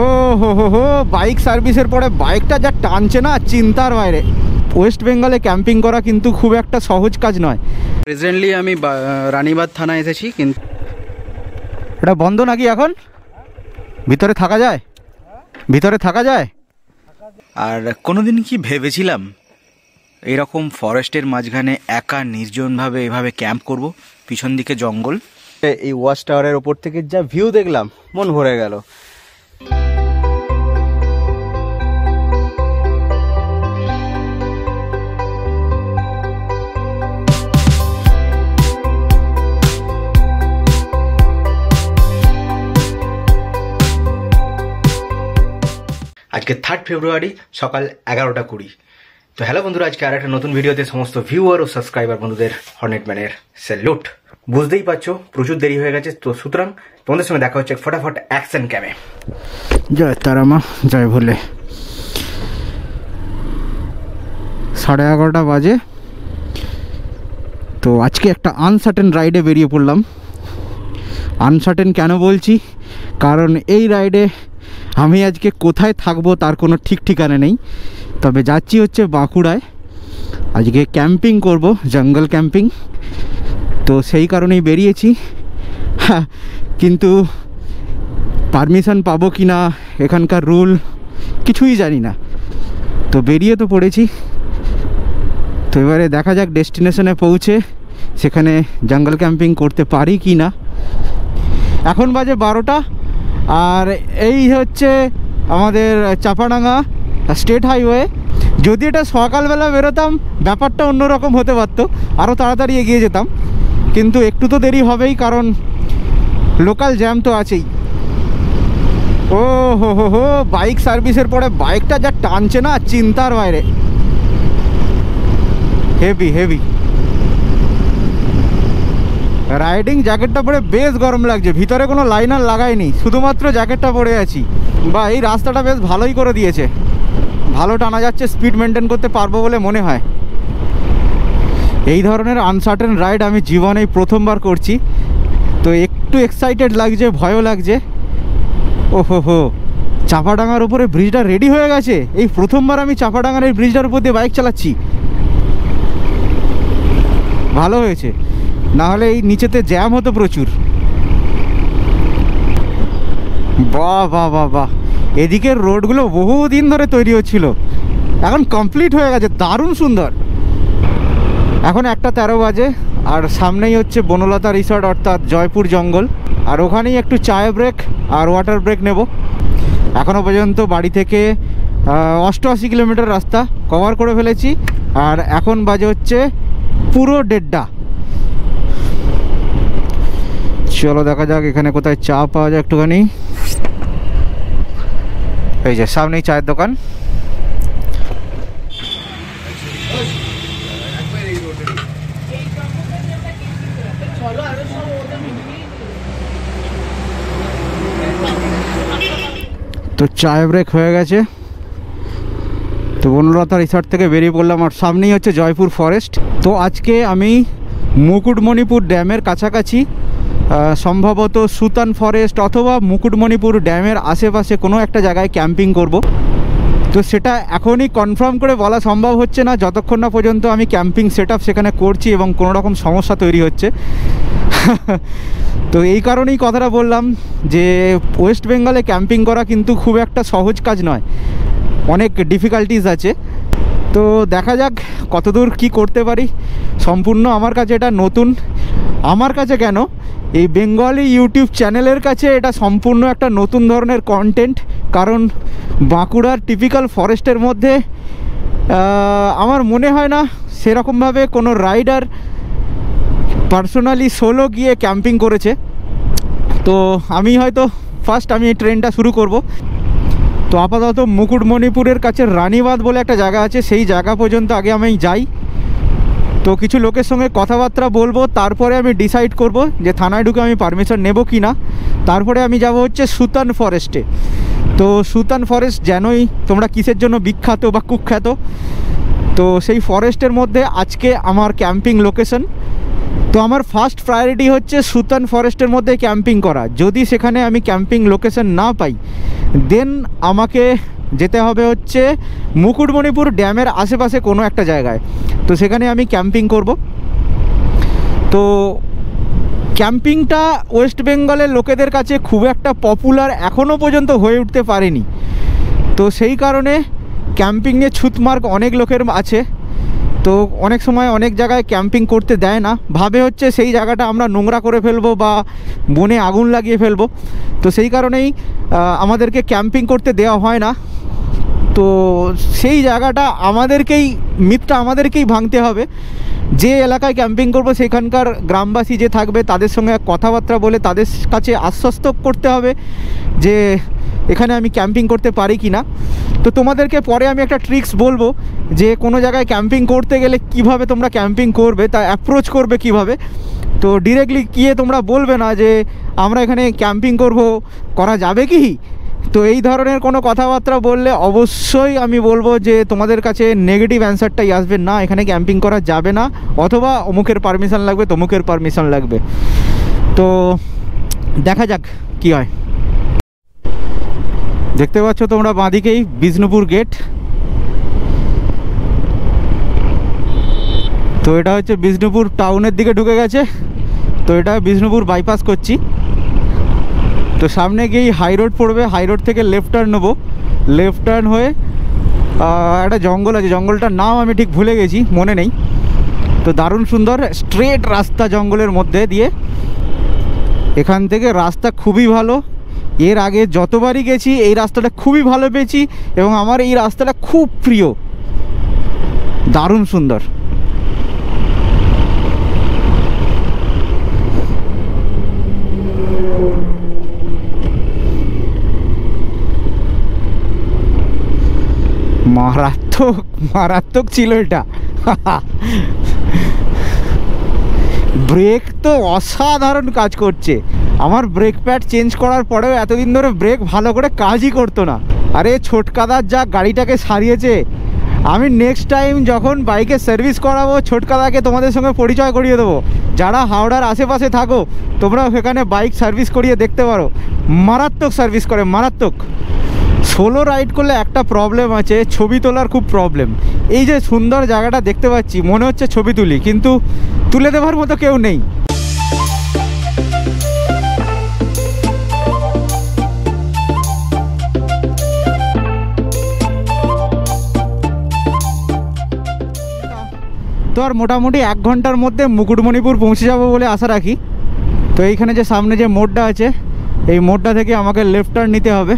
ও হো হো হো বাইক সার্ভিসের পরে বাইকটা যা টানছে না চিন্তার বাইরে ওয়েস্ট বেঙ্গলে ক্যাম্পিং করা কিন্তু খুব একটা সহজ কাজ নয় রিসেন্টলি আমি রানীবাদ থানা এসেছি কিন্তু এটা বন্ধ নাকি এখন ভিতরে থাকা যায় ভিতরে থাকা যায় আর কোনোদিন কি ভেবেছিলাম এরকম ফরেস্টের মাঝখানে একা নির্জনভাবে এভাবে ক্যাম্প করব পিছন দিকে জঙ্গল এই ওয়াচ টাওয়ারের ওপর থেকে যা ভিউ দেখলাম মন ভরে গেল আজকে থার্ড ফেব্রুয়ারি সকাল এগারোটা কুড়ি তো হ্যালো বন্ধুরা আজকে আর একটা নতুন ভিডিওতে সমস্ত ভিউয়ার ও সাবস্ক্রাইবার বন্ধুদের হর্নেটম্যানের স্যালুট বুঝতেই পারছো প্রচুর দেরি হয়ে গেছে তো সুতরাং তোমাদের সঙ্গে দেখা হচ্ছে ফটাফট অ্যাকশন ক্যামে জয় তারামা জয় ভোলে সাড়ে এগারোটা বাজে তো আজকে একটা আনসার্টেন রাইডে বেরিয়ে পড়লাম আনসার্টেন কেন বলছি কারণ এই রাইডে আমি আজকে কোথায় থাকবো তার কোনো ঠিক ঠিকানা নেই তবে যাচ্ছি হচ্ছে বাঁকুড়ায় আজকে ক্যাম্পিং করব জঙ্গল ক্যাম্পিং তো সেই কারণেই বেরিয়েছি কিন্তু পারমিশন পাবো কি না এখানকার রুল কিছুই জানি না তো বেরিয়ে তো পড়েছি তো এবারে দেখা যাক ডেস্টিনেশনে পৌঁছে সেখানে জঙ্গল ক্যাম্পিং করতে পারি কি না এখন বাজে বারোটা আর এই হচ্ছে আমাদের চাপাডাঙ্গা স্টেট হাইওয়ে যদি এটা সকালবেলা বেরোতাম ব্যাপারটা অন্যরকম হতে পারতো আরও তাড়াতাড়ি এগিয়ে যেতাম কিন্তু একটু তো দেরি হবেই কারণ লোকাল জ্যাম তো আছেই ও হো হো হো বাইক সার্ভিসের পরে বাইকটা যা টানছে না চিন্তার বাইরে হেভি হেভি রাইডিং জ্যাকেটটা পরে বেশ গরম লাগছে ভিতরে কোনো লাইনার লাগায়নি শুধুমাত্র জ্যাকেটটা পরে আছি বা এই রাস্তাটা বেশ ভালোই করে দিয়েছে ভালো টানা যাচ্ছে স্পিড মেনটেন করতে পারবো বলে মনে হয় এই ধরনের আনসার্টেন রাইড আমি জীবনেই প্রথমবার করছি তো এক একটু এক্সাইটেড লাগছে ভয়ও লাগছে ওহো হো চাপাডাঙ্গার উপরে ব্রিজটা রেডি হয়ে গেছে এই প্রথমবার আমি চাপাডাঙ্গার এই ব্রিজটার উপর দিয়ে বাইক চালাচ্ছি ভালো হয়েছে নাহলে এই নিচেতে জ্যাম হতো প্রচুর বা বা বা বাহ এদিকের রোডগুলো বহুদিন ধরে তৈরি হচ্ছিল এখন কমপ্লিট হয়ে গেছে দারুণ সুন্দর এখন একটা তেরো বাজে আর সামনেই হচ্ছে বনলতা রিসর্ট অর্থাৎ জয়পুর জঙ্গল আর ওখানেই একটু চায় ব্রেক আর ওয়াটার ব্রেক নেব এখনও পর্যন্ত বাড়ি থেকে অষ্টআশি কিলোমিটার রাস্তা কভার করে ফেলেছি আর এখন বাজে হচ্ছে পুরো ডেড্ডা চলো দেখা যাক এখানে কোথায় চা পাওয়া যায় একটুখানি এই যে সামনেই চায়ের দোকান তো চায় ব্রেক হয়ে গেছে তো বনলতা রিসর্ট থেকে বেরিয়ে পড়লাম আর সামনেই হচ্ছে জয়পুর ফরেস্ট তো আজকে আমি মুকুটমণিপুর ড্যামের কাছাকাছি সম্ভবত সুতান ফরেস্ট অথবা মুকুটমণিপুর ড্যামের আশেপাশে কোনো একটা জায়গায় ক্যাম্পিং করব। তো সেটা এখনই কনফার্ম করে বলা সম্ভব হচ্ছে না যতক্ষণ না পর্যন্ত আমি ক্যাম্পিং সেট সেখানে করছি এবং কোনো রকম সমস্যা তৈরি হচ্ছে তো এই কারণেই কথাটা বললাম যে ওয়েস্ট বেঙ্গলে ক্যাম্পিং করা কিন্তু খুব একটা সহজ কাজ নয় অনেক ডিফিকাল্টিস আছে তো দেখা যাক কতদূর কি করতে পারি সম্পূর্ণ আমার কাছে এটা নতুন আমার কাছে কেন এই বেঙ্গলি ইউটিউব চ্যানেলের কাছে এটা সম্পূর্ণ একটা নতুন ধরনের কন্টেন্ট কারণ বাঁকুড়ার টিপিক্যাল ফরেস্টের মধ্যে আমার মনে হয় না সেরকমভাবে কোনো রাইডার পার্সোনালি সোলো গিয়ে ক্যাম্পিং করেছে তো আমি হয়তো ফার্স্ট আমি ট্রেনটা শুরু করব তো আপাতত মুকুটমণিপুরের কাছে রানীবাদ বলে একটা জায়গা আছে সেই জায়গা পর্যন্ত আগে আমি যাই তো কিছু লোকের সঙ্গে কথাবার্তা বলবো তারপরে আমি ডিসাইড করব যে থানায় ঢুকে আমি পারমিশন নেব কি না তারপরে আমি যাব হচ্ছে সুতান ফরেস্টে তো সুতান ফরেস্ট যেনই তোমরা কিসের জন্য বিখ্যাত বা কুখ্যাত তো সেই ফরেস্টের মধ্যে আজকে আমার ক্যাম্পিং লোকেশন তো আমার ফার্স্ট প্রায়োরিটি হচ্ছে সুতান ফরেস্টের মধ্যে ক্যাম্পিং করা যদি সেখানে আমি ক্যাম্পিং লোকেশন না পাই দেন আমাকে যেতে হবে হচ্ছে মুকুটমণিপুর ড্যামের আশেপাশে কোনো একটা জায়গায় তো সেখানে আমি ক্যাম্পিং করব তো ক্যাম্পিংটা ওয়েস্ট বেঙ্গলের লোকেদের কাছে খুব একটা পপুলার এখনও পর্যন্ত হয়ে উঠতে পারেনি তো সেই কারণে ক্যাম্পিংয়ে ছুতমার্ক অনেক লোকের আছে তো অনেক সময় অনেক জায়গায় ক্যাম্পিং করতে দেয় না ভাবে হচ্ছে সেই জায়গাটা আমরা নোংরা করে ফেলবো বা বনে আগুন লাগিয়ে ফেলবো তো সেই কারণেই আমাদেরকে ক্যাম্পিং করতে দেওয়া হয় না তো সেই জায়গাটা আমাদেরকেই মিথটা আমাদেরকেই ভাঙতে হবে যে এলাকায় ক্যাম্পিং করব সেখানকার গ্রামবাসী যে থাকবে তাদের সঙ্গে কথাবার্তা বলে তাদের কাছে আশ্বস্ত করতে হবে যে এখানে আমি ক্যাম্পিং করতে পারি কি না তো তোমাদেরকে পরে আমি একটা ট্রিক্স বলবো যে কোনো জায়গায় ক্যাম্পিং করতে গেলে কিভাবে তোমরা ক্যাম্পিং করবে তা অ্যাপ্রোচ করবে কিভাবে তো ডিরেক্টলি গিয়ে তোমরা বলবে না যে আমরা এখানে ক্যাম্পিং করব করা যাবে কি তো এই ধরনের কোনো কথাবার্তা বললে অবশ্যই আমি বলবো যে তোমাদের কাছে নেগেটিভ অ্যান্সারটাই আসবে না এখানে ক্যাম্পিং করা যাবে না অথবা অমুকের পারমিশন লাগবে তমুকের পারমিশন লাগবে তো দেখা যাক কি হয় দেখতে পাচ্ছ তোমরা বাঁদিকেই বিষ্ণুপুর গেট তো এটা হচ্ছে বিষ্ণুপুর টাউনের দিকে ঢুকে গেছে তো এটা বিষ্ণুপুর বাইপাস করছি তো সামনে গিয়েই হাই রোড পড়বে হাই রোড থেকে লেফট টার্ন নেবো লেফট টার্ন হয়ে একটা জঙ্গল আছে জঙ্গলটার নাম আমি ঠিক ভুলে গেছি মনে নেই তো দারুণ সুন্দর স্ট্রেট রাস্তা জঙ্গলের মধ্যে দিয়ে এখান থেকে রাস্তা খুবই ভালো এর আগে যতবারই গেছি এই রাস্তাটা খুবই ভালো পেয়েছি এবং আমার এই রাস্তাটা খুব প্রিয় দারুণ সুন্দর মারাত্মক মারাত্মক ছিল এটা ব্রেক তো অসাধারণ কাজ করছে আমার ব্রেক প্যাড চেঞ্জ করার পরেও এতদিন ধরে ব্রেক ভালো করে কাজই করতো না আরে ছোটকাদার যা গাড়িটাকে সারিয়েছে আমি নেক্সট টাইম যখন বাইকে সার্ভিস করাবো ছোটকাদাকে তোমাদের সঙ্গে পরিচয় করিয়ে দেবো যারা হাওড়ার আশেপাশে থাকো তোমরা সেখানে বাইক সার্ভিস করিয়ে দেখতে পারো মারাত্মক সার্ভিস করে মারাত্মক সোলো রাইড করলে একটা প্রবলেম আছে ছবি তোলার খুব প্রবলেম এই যে সুন্দর জায়গাটা দেখতে পাচ্ছি মনে হচ্ছে ছবি তুলি কিন্তু তুলে দেওয়ার মতো কেউ নেই তো আর মোটামুটি এক ঘন্টার মধ্যে মুকুটমণিপুর পৌঁছে যাবো বলে আশা রাখি তো এইখানে যে সামনে যে মোড়টা আছে এই মোড়টা থেকে আমাকে লেফট টার্ন নিতে হবে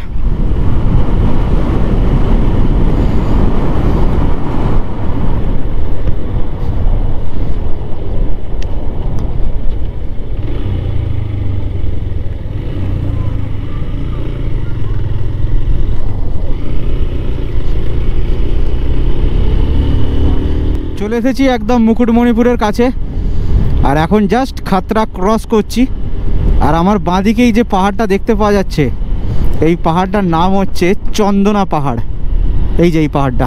চলে এসেছি একদম মুকুটমণিপুরের কাছে আর এখন জাস্ট খাতরা ক্রস করছি আর আমার বাঁদিকেই যে পাহাড়টা দেখতে পাওয়া যাচ্ছে এই পাহাড়টার নাম হচ্ছে চন্দনা পাহাড় এই যে এই পাহাড়টা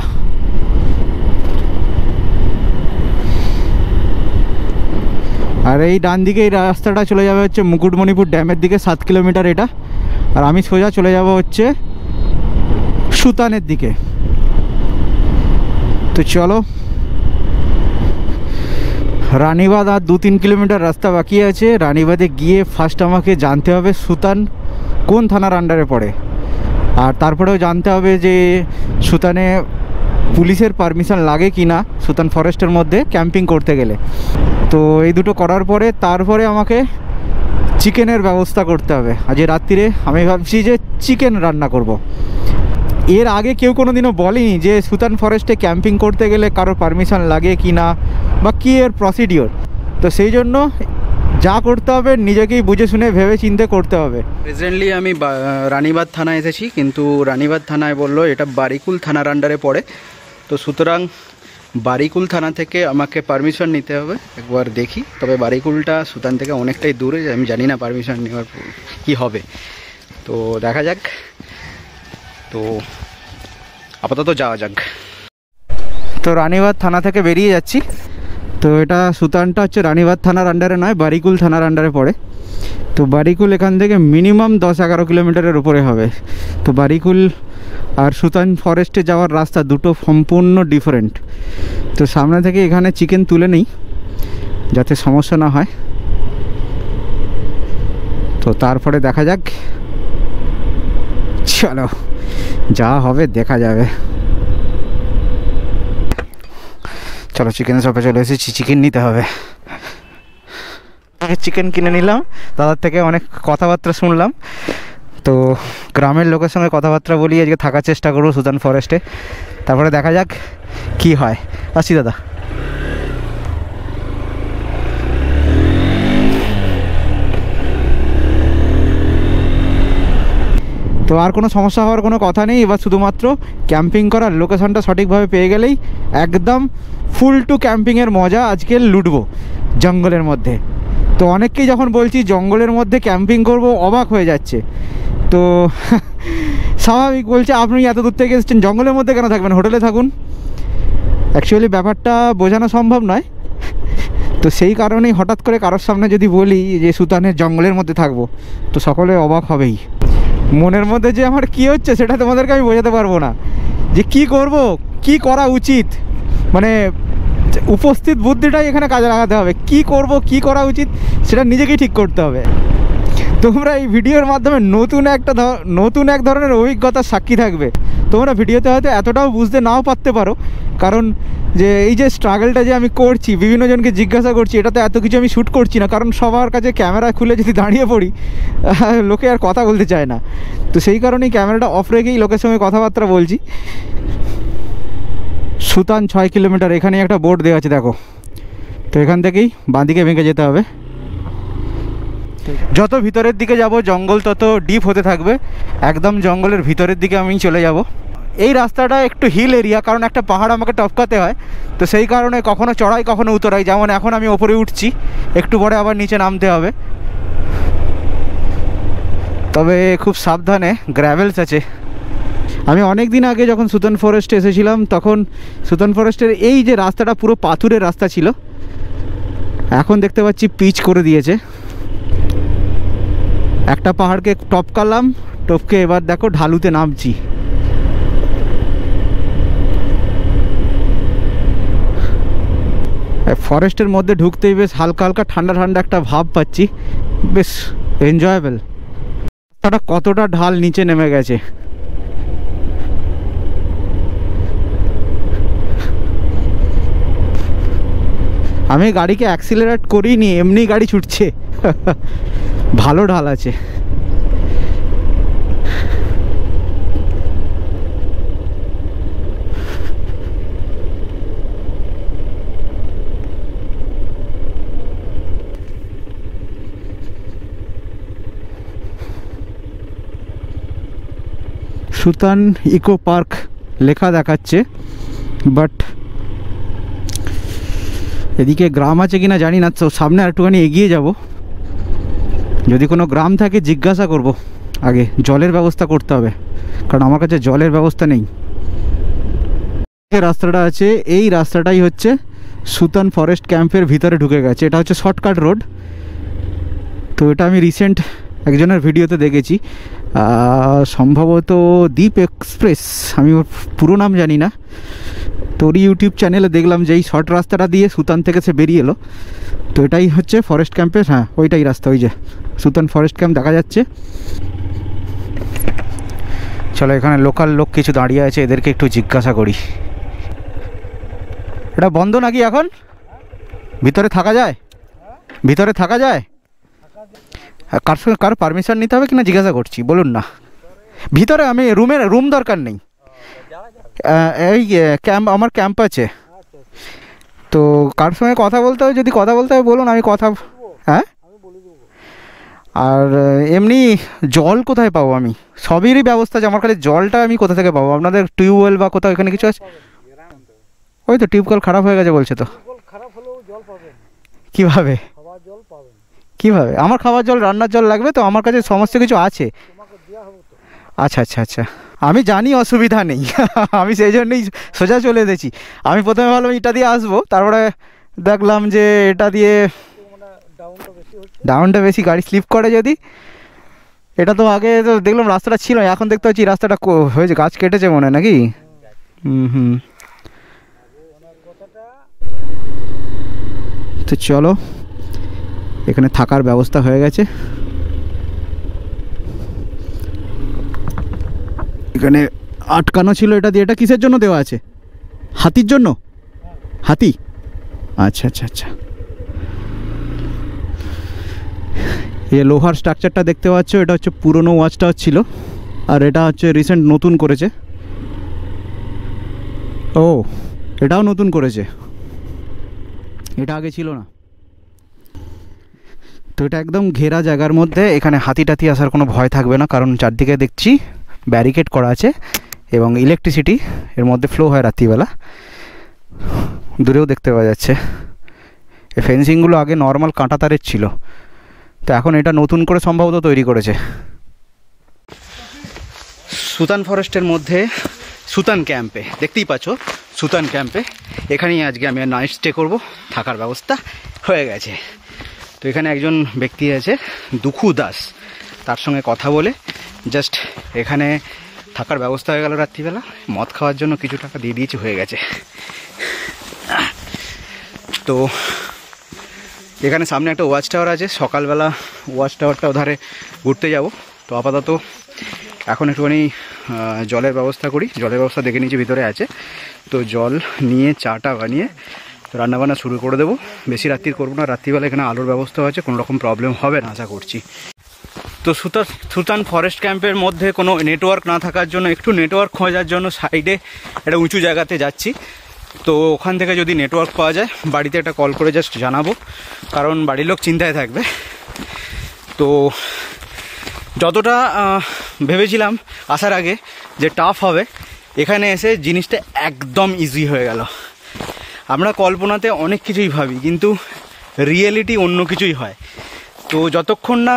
আর এই ডান দিকে এই রাস্তাটা চলে যাবে হচ্ছে মুকুটমণিপুর ড্যামের দিকে সাত কিলোমিটার এটা আর আমি সোজা চলে যাব হচ্ছে সুতানের দিকে তো চলো রানীবাদ আর দু তিন কিলোমিটার রাস্তা বাকি আছে রানীবাদে গিয়ে ফার্স্ট আমাকে জানতে হবে সুতান কোন থানার আন্ডারে পড়ে আর তারপরেও জানতে হবে যে সুতানে পুলিশের পারমিশন লাগে কি না সুতান ফরেস্টের মধ্যে ক্যাম্পিং করতে গেলে তো এই দুটো করার পরে তারপরে আমাকে চিকেনের ব্যবস্থা করতে হবে আজ রাত্রিরে আমি ভাবছি যে চিকেন রান্না করব। এর আগে কেউ কোনো দিনও বলেনি যে সুতান ফরেস্টে ক্যাম্পিং করতে গেলে কারোর পারমিশন লাগে কি না বা কী এর প্রসিডিওর তো সেই জন্য যা করতে হবে নিজেকেই বুঝে শুনে ভেবে চিনতে করতে হবে রিসেন্টলি আমি রানীবাদ থানা এসেছি কিন্তু রানীবাদ থানায় বললো এটা বারিকুল থানার আন্ডারে পড়ে তো সুতরাং বারিকুল থানা থেকে আমাকে পারমিশন নিতে হবে একবার দেখি তবে বারিকুলটা সুতান থেকে অনেকটাই দূরে আমি জানি না পারমিশন নেওয়ার কি হবে তো দেখা যাক তো আপাতত যাওয়া যাক তো রানীবাদ থানা থেকে বেরিয়ে যাচ্ছি তো এটা সুতানটা হচ্ছে রানীবাদ থানার আন্ডারে নয় বারিকুল থানার আন্ডারে পড়ে তো বারিকুল এখান থেকে মিনিমাম দশ এগারো কিলোমিটারের উপরে হবে তো বারিকুল আর সুতান ফরেস্টে যাওয়ার রাস্তা দুটো সম্পূর্ণ ডিফারেন্ট তো সামনে থেকে এখানে চিকেন তুলে নেই যাতে সমস্যা না হয় তো তারপরে দেখা যাক চলো যা হবে দেখা যাবে চলো চিকেনের শপে চলে এসেছি চিকেন নিতে হবে চিকেন কিনে নিলাম দাদার থেকে অনেক কথাবার্তা শুনলাম তো গ্রামের লোকের সঙ্গে কথাবার্তা বলি আজকে থাকার চেষ্টা করবো সুদান ফরেস্টে তারপরে দেখা যাক কি হয় আসি দাদা তো আর কোনো সমস্যা হওয়ার কোনো কথা নেই এবার শুধুমাত্র ক্যাম্পিং করার লোকেশনটা সঠিকভাবে পেয়ে গেলেই একদম ফুল টু ক্যাম্পিংয়ের মজা আজকে লুটবো জঙ্গলের মধ্যে তো অনেককেই যখন বলছি জঙ্গলের মধ্যে ক্যাম্পিং করব অবাক হয়ে যাচ্ছে তো স্বাভাবিক বলছে আপনি এত দূর থেকে এসেছেন জঙ্গলের মধ্যে কেন থাকবেন হোটেলে থাকুন অ্যাকচুয়ালি ব্যাপারটা বোঝানো সম্ভব নয় তো সেই কারণেই হঠাৎ করে কারোর সামনে যদি বলি যে সুতানের জঙ্গলের মধ্যে থাকবো তো সকলে অবাক হবেই মনের মধ্যে যে আমার কি হচ্ছে সেটা তোমাদেরকে আমি বোঝাতে পারবো না যে কি করব কি করা উচিত মানে উপস্থিত বুদ্ধিটাই এখানে কাজে লাগাতে হবে কি করব কি করা উচিত সেটা নিজেকেই ঠিক করতে হবে তোমরা এই ভিডিওর মাধ্যমে নতুন একটা নতুন এক ধরনের অভিজ্ঞতার সাক্ষী থাকবে তোমরা ভিডিওতে হয়তো এতটাও বুঝতে নাও পারতে পারো কারণ যে এই যে স্ট্রাগলটা যে আমি করছি বিভিন্ন জনকে জিজ্ঞাসা করছি এটা তো এত কিছু আমি শ্যুট করছি না কারণ সবার কাছে ক্যামেরা খুলে যদি দাঁড়িয়ে পড়ি লোকে আর কথা বলতে চায় না তো সেই কারণেই ক্যামেরাটা অফ রেখেই লোকের সঙ্গে কথাবার্তা বলছি সুতান ছয় কিলোমিটার এখানে একটা বোর্ড দেওয়া আছে দেখো তো এখান থেকেই বাঁদিকে ভেঙে যেতে হবে যত ভিতরের দিকে যাব জঙ্গল তত ডিপ হতে থাকবে একদম জঙ্গলের ভিতরের দিকে আমি চলে যাব এই রাস্তাটা একটু হিল এরিয়া কারণ একটা পাহাড় আমাকে টপকাতে হয় তো সেই কারণে কখনো চড়াই কখনো উতরাই যেমন এখন আমি ওপরে উঠছি একটু পরে আবার নিচে নামতে হবে তবে খুব সাবধানে গ্র্যাভেলস আছে আমি অনেক দিন আগে যখন সুতন ফরেস্টে এসেছিলাম তখন সুতন ফরেস্টের এই যে রাস্তাটা পুরো পাথুরের রাস্তা ছিল এখন দেখতে পাচ্ছি পিচ করে দিয়েছে একটা পাহাড়কে টপকালাম টপকে এবার দেখো ঢালুতে নামছি ফরেস্টের মধ্যে ঢুকতেই বেশ হালকা হালকা ঠান্ডা ঠান্ডা একটা ভাব পাচ্ছি বেশ এনজয়েবেল রাস্তাটা কতটা ঢাল নিচে নেমে গেছে আমি গাড়িকে অ্যাক্সিলারেট করিনি এমনি গাড়ি ছুটছে ভালো ঢাল আছে সুতান ইকো পার্ক লেখা দেখাচ্ছে বাট এদিকে গ্রাম আছে কিনা জানি না তো সামনে আরেকটুখানি একটুখানি এগিয়ে যাব যদি কোনো গ্রাম থাকে জিজ্ঞাসা করব আগে জলের ব্যবস্থা করতে হবে কারণ আমার কাছে জলের ব্যবস্থা নেই রাস্তাটা আছে এই রাস্তাটাই হচ্ছে সুতান ফরেস্ট ক্যাম্পের ভিতরে ঢুকে গেছে এটা হচ্ছে শর্টকাট রোড তো এটা আমি রিসেন্ট একজনের ভিডিওতে দেখেছি সম্ভবত দ্বীপ এক্সপ্রেস আমি ওর পুরো নাম জানি না তোর ইউটিউব চ্যানেলে দেখলাম যে এই শর্ট রাস্তাটা দিয়ে সুতান থেকে সে বেরিয়ে এলো তো এটাই হচ্ছে ফরেস্ট ক্যাম্পের হ্যাঁ ওইটাই রাস্তা ওই যে সুতান ফরেস্ট ক্যাম্প দেখা যাচ্ছে চলো এখানে লোকাল লোক কিছু দাঁড়িয়ে আছে এদেরকে একটু জিজ্ঞাসা করি এটা বন্ধ নাকি এখন ভিতরে থাকা যায় ভিতরে থাকা যায় হ্যাঁ, কার কারো পারমিশন নিতে হবে কিনা জিজ্ঞাসা করছি বলুন না ভিতরে আমি রুমের রুম দরকার নেই এই ক্যাম্প আমার ক্যাম্প আছে তো কার সঙ্গে কথা বলতে হবে যদি কথা বলতে হবে বলুন আমি কথা হ্যাঁ আর এমনি জল কোথায় পাবো আমি সবেরই ব্যবস্থা আছে আমার কাছে জলটা আমি কোথা থেকে পাবো আপনাদের টিউবওয়েল বা কোথাও এখানে কিছু আছে ওই তো টিউবওয়েল খারাপ হয়ে গেছে বলছে তো কীভাবে কিভাবে আমার খাবার জল রান্নার জল লাগবে তো আমার কাছে সমস্ত কিছু আছে আচ্ছা আচ্ছা আচ্ছা আমি জানি অসুবিধা নেই আমি সেই জন্যই সোজা চলে এসেছি আমি প্রথমে ভাবলাম এটা দিয়ে আসবো তারপরে দেখলাম যে এটা দিয়ে ডাউনটা বেশি গাড়ি স্লিপ করে যদি এটা তো আগে তো দেখলাম রাস্তাটা ছিল এখন দেখতে পাচ্ছি রাস্তাটা হয়েছে গাছ কেটেছে মনে নাকি হুম হুম তো চলো এখানে থাকার ব্যবস্থা হয়ে গেছে এখানে আটকানো ছিল এটা দিয়ে এটা কিসের জন্য দেওয়া আছে হাতির জন্য হাতি আচ্ছা আচ্ছা আচ্ছা এই লোহার স্ট্রাকচারটা দেখতে পাচ্ছ এটা হচ্ছে পুরনো টাওয়ার ছিল আর এটা হচ্ছে রিসেন্ট নতুন করেছে ও এটাও নতুন করেছে এটা আগে ছিল না তো এটা একদম ঘেরা জায়গার মধ্যে এখানে হাতি টাতি আসার কোনো ভয় থাকবে না কারণ চারদিকে দেখছি ব্যারিকেড করা আছে এবং ইলেকট্রিসিটি এর মধ্যে ফ্লো হয় রাত্রিবেলা দূরেও দেখতে পাওয়া যাচ্ছে এই ফেন্সিংগুলো আগে নর্মাল কাঁটা তারের ছিল তো এখন এটা নতুন করে সম্ভবত তৈরি করেছে সুতান ফরেস্টের মধ্যে সুতান ক্যাম্পে দেখতেই পাচ্ছ সুতান ক্যাম্পে এখানেই আজকে আমি নাইট স্টে করবো থাকার ব্যবস্থা হয়ে গেছে তো এখানে একজন ব্যক্তি আছে দুখু দাস তার সঙ্গে কথা বলে জাস্ট এখানে থাকার ব্যবস্থা হয়ে গেল রাত্রিবেলা মদ খাওয়ার জন্য কিছু টাকা দিয়ে দিয়েছি হয়ে গেছে তো এখানে সামনে একটা ওয়াচ টাওয়ার আছে সকালবেলা ওয়াচ টাওয়ারটা ওধারে ঘুরতে যাব তো আপাতত এখন একটুখানি জলের ব্যবস্থা করি জলের ব্যবস্থা দেখে নিয়েছি ভিতরে আছে তো জল নিয়ে চাটা বানিয়ে রান্নাবান্না শুরু করে দেবো বেশি রাত্রির করবো না রাত্রিবেলা এখানে আলোর ব্যবস্থা হয়েছে কোনো রকম প্রবলেম হবে না আশা করছি তো সুতা সুতান ফরেস্ট ক্যাম্পের মধ্যে কোনো নেটওয়ার্ক না থাকার জন্য একটু নেটওয়ার্ক খোঁজার জন্য সাইডে একটা উঁচু জায়গাতে যাচ্ছি তো ওখান থেকে যদি নেটওয়ার্ক পাওয়া যায় বাড়িতে একটা কল করে জাস্ট জানাবো কারণ বাড়ির লোক চিন্তায় থাকবে তো যতটা ভেবেছিলাম আসার আগে যে টাফ হবে এখানে এসে জিনিসটা একদম ইজি হয়ে গেল আমরা কল্পনাতে অনেক কিছুই ভাবি কিন্তু রিয়েলিটি অন্য কিছুই হয় তো যতক্ষণ না